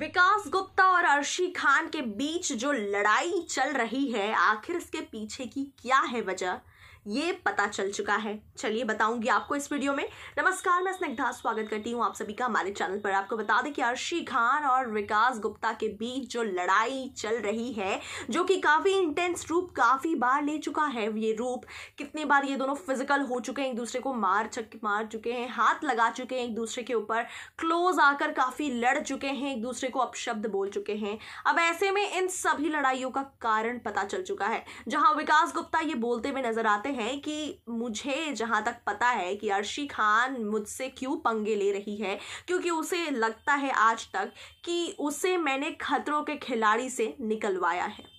विकास गुप्ता और अर्शी खान के बीच जो लड़ाई चल रही है आखिर इसके पीछे की क्या है वजह ये पता चल चुका है चलिए बताऊंगी आपको इस वीडियो में नमस्कार मैं स्निग्धा स्वागत करती हूँ आप सभी का हमारे चैनल पर आपको बता दें कि अर्शी खान और विकास गुप्ता के बीच जो लड़ाई चल रही है जो कि काफ़ी इंटेंस रूप काफ़ी बार ले चुका है ये रूप कितने बार ये दोनों फिजिकल हो चुके हैं एक दूसरे को मार मार चुके हैं हाथ लगा चुके हैं एक दूसरे के ऊपर क्लोज आकर काफ़ी लड़ चुके हैं एक दूसरे दूसरे को अपशब्द बोल चुके हैं अब ऐसे में इन सभी लड़ाइयों का कारण पता चल चुका है जहां विकास गुप्ता ये बोलते हुए नजर आते हैं कि मुझे जहां तक पता है कि अर्शी खान मुझसे क्यों पंगे ले रही है क्योंकि उसे लगता है आज तक कि उसे मैंने खतरों के खिलाड़ी से निकलवाया है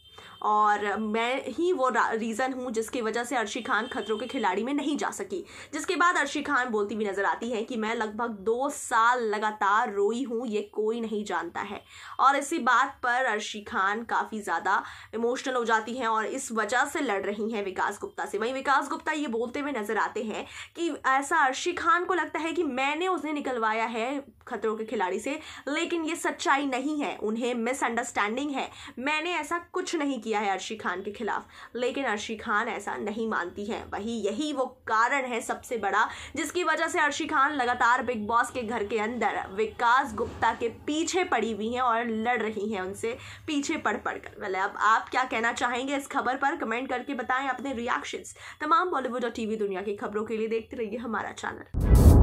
और मैं ही वो रीज़न हूँ जिसकी वजह से अर्शी खान खतरों के खिलाड़ी में नहीं जा सकी जिसके बाद अर्शी खान बोलती हुई नज़र आती है कि मैं लगभग दो साल लगातार रोई हूँ ये कोई नहीं जानता है और इसी बात पर अर्शी खान काफ़ी ज़्यादा इमोशनल हो जाती हैं और इस वजह से लड़ रही हैं विकास गुप्ता से वहीं विकास गुप्ता ये बोलते हुए नज़र आते हैं कि ऐसा अर्शी खान को लगता है कि मैंने उसे निकलवाया है खतरों के खिलाड़ी से लेकिन ये सच्चाई नहीं है उन्हें मिसअंडरस्टैंडिंग है मैंने ऐसा कुछ नहीं किया है अर्शी खान के खिलाफ लेकिन अर्शी खान ऐसा नहीं मानती है वही यही वो कारण है सबसे बड़ा जिसकी वजह से अर्शी खान लगातार बिग बॉस के घर के अंदर विकास गुप्ता के पीछे पड़ी हुई हैं और लड़ रही हैं उनसे पीछे पड़ पड़ कर मतलब अब आप क्या कहना चाहेंगे इस खबर पर कमेंट करके बताएं अपने रिएक्शंस तमाम बॉलीवुड और टीवी दुनिया की खबरों के लिए देखते रहिए हमारा चैनल